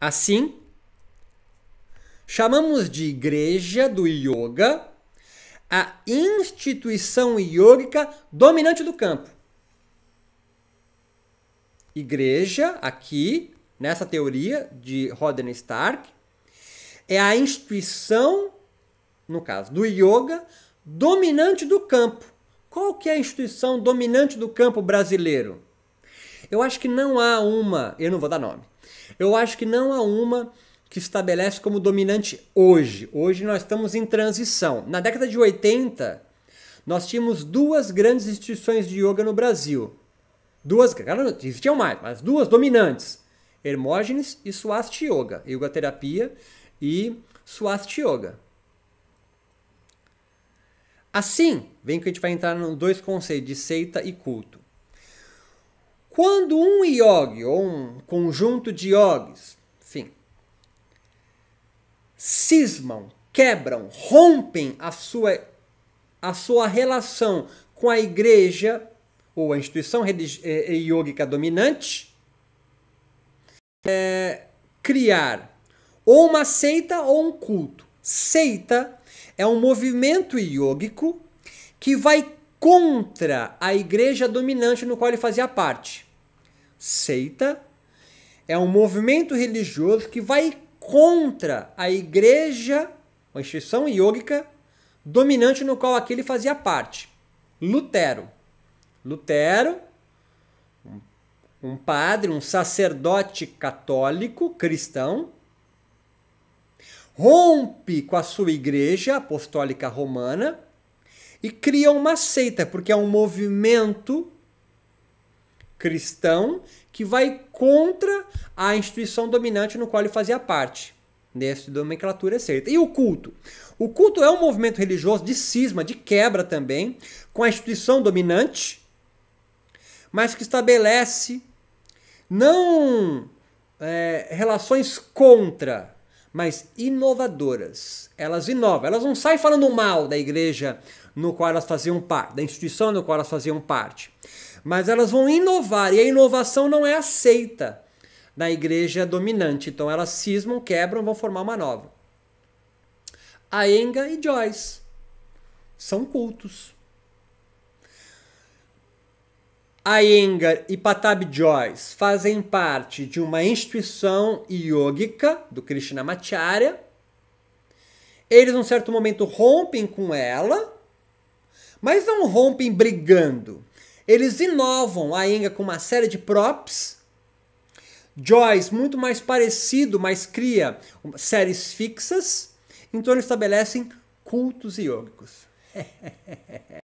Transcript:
Assim, chamamos de igreja do yoga a instituição iogica dominante do campo. Igreja, aqui, nessa teoria de Roden Stark, é a instituição, no caso do yoga, dominante do campo. Qual que é a instituição dominante do campo brasileiro? Eu acho que não há uma, eu não vou dar nome, eu acho que não há uma que estabelece como dominante hoje. Hoje nós estamos em transição. Na década de 80, nós tínhamos duas grandes instituições de yoga no Brasil. Duas, existiam mais, mas duas dominantes: Hermógenes e Swasti Yoga, yoga terapia e Swasti Yoga. Assim, vem que a gente vai entrar nos dois conceitos de seita e culto. Quando um yogi ou um conjunto de yogis, enfim, cismam, quebram, rompem a sua, a sua relação com a igreja ou a instituição eh, eh yogica dominante, é, criar ou uma seita ou um culto. Seita é um movimento iógico que vai contra a igreja dominante no qual ele fazia parte. Seita é um movimento religioso que vai contra a igreja, a instituição iógica dominante no qual aquele fazia parte. Lutero. Lutero, um padre, um sacerdote católico, cristão, rompe com a sua igreja apostólica romana e cria uma seita, porque é um movimento cristão que vai contra a instituição dominante no qual ele fazia parte. Nessa nomenclatura é seita. E o culto? O culto é um movimento religioso de cisma, de quebra também, com a instituição dominante, mas que estabelece não é, relações contra mas inovadoras. Elas inovam, elas não saem falando mal da igreja no qual elas faziam parte, da instituição no qual elas faziam parte. Mas elas vão inovar e a inovação não é aceita na igreja dominante. Então elas cismam, quebram, vão formar uma nova. A Enga e Joyce são cultos. Iyengar e Patab Joyce fazem parte de uma instituição iógica do Krishnamacharya. Eles, num certo momento, rompem com ela, mas não rompem brigando. Eles inovam a Iyengar com uma série de props. Joyce, muito mais parecido, mas cria séries fixas. Então, eles estabelecem cultos iógicos.